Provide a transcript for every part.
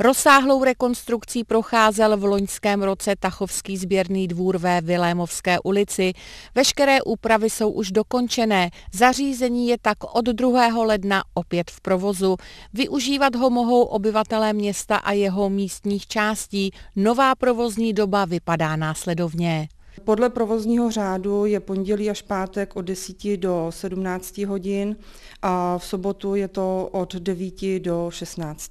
Rozsáhlou rekonstrukcí procházel v loňském roce Tachovský sběrný dvůr ve Vilémovské ulici. Veškeré úpravy jsou už dokončené, zařízení je tak od 2. ledna opět v provozu. Využívat ho mohou obyvatelé města a jeho místních částí. Nová provozní doba vypadá následovně. Podle provozního řádu je pondělí až pátek od 10 do 17 hodin a v sobotu je to od 9 do 16.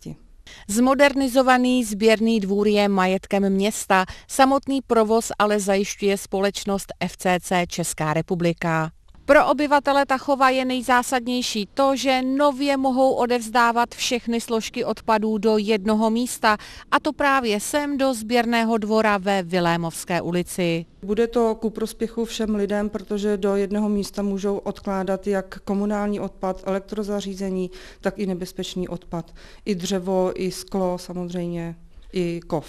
Zmodernizovaný sběrný dvůr je majetkem města, samotný provoz ale zajišťuje společnost FCC Česká republika. Pro obyvatele Tachova je nejzásadnější to, že nově mohou odevzdávat všechny složky odpadů do jednoho místa, a to právě sem do sběrného dvora ve Vilémovské ulici. Bude to ku prospěchu všem lidem, protože do jednoho místa můžou odkládat jak komunální odpad, elektrozařízení, tak i nebezpečný odpad. I dřevo, i sklo samozřejmě, i kov.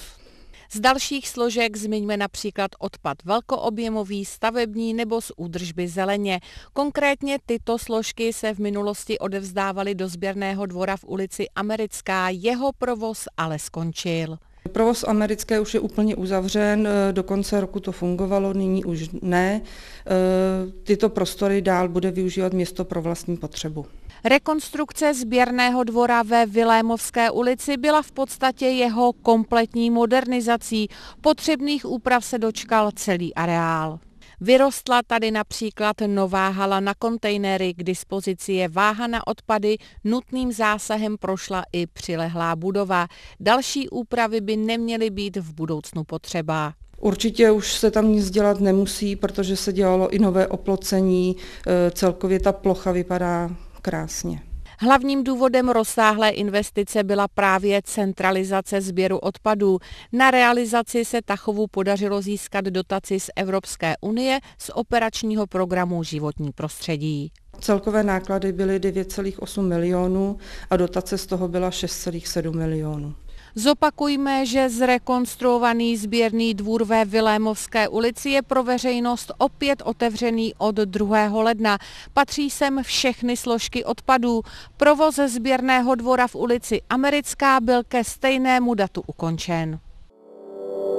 Z dalších složek zmiňme například odpad velkoobjemový, stavební nebo z údržby zeleně. Konkrétně tyto složky se v minulosti odevzdávaly do sběrného dvora v ulici Americká, jeho provoz ale skončil. Provoz americké už je úplně uzavřen, e, do konce roku to fungovalo, nyní už ne. E, tyto prostory dál bude využívat město pro vlastní potřebu. Rekonstrukce sběrného dvora ve Vilémovské ulici byla v podstatě jeho kompletní modernizací. Potřebných úprav se dočkal celý areál. Vyrostla tady například nová hala na kontejnery, k dispozici je váha na odpady, nutným zásahem prošla i přilehlá budova. Další úpravy by neměly být v budoucnu potřeba. Určitě už se tam nic dělat nemusí, protože se dělalo i nové oplocení, e, celkově ta plocha vypadá krásně. Hlavním důvodem rozsáhlé investice byla právě centralizace sběru odpadů. Na realizaci se Tachovu podařilo získat dotaci z Evropské unie z operačního programu Životní prostředí. Celkové náklady byly 9,8 milionů a dotace z toho byla 6,7 milionů. Zopakujme, že zrekonstruovaný sběrný dvůr ve Vilémovské ulici je pro veřejnost opět otevřený od 2. ledna. Patří sem všechny složky odpadů. Provoz sběrného dvora v ulici Americká byl ke stejnému datu ukončen.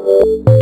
thank you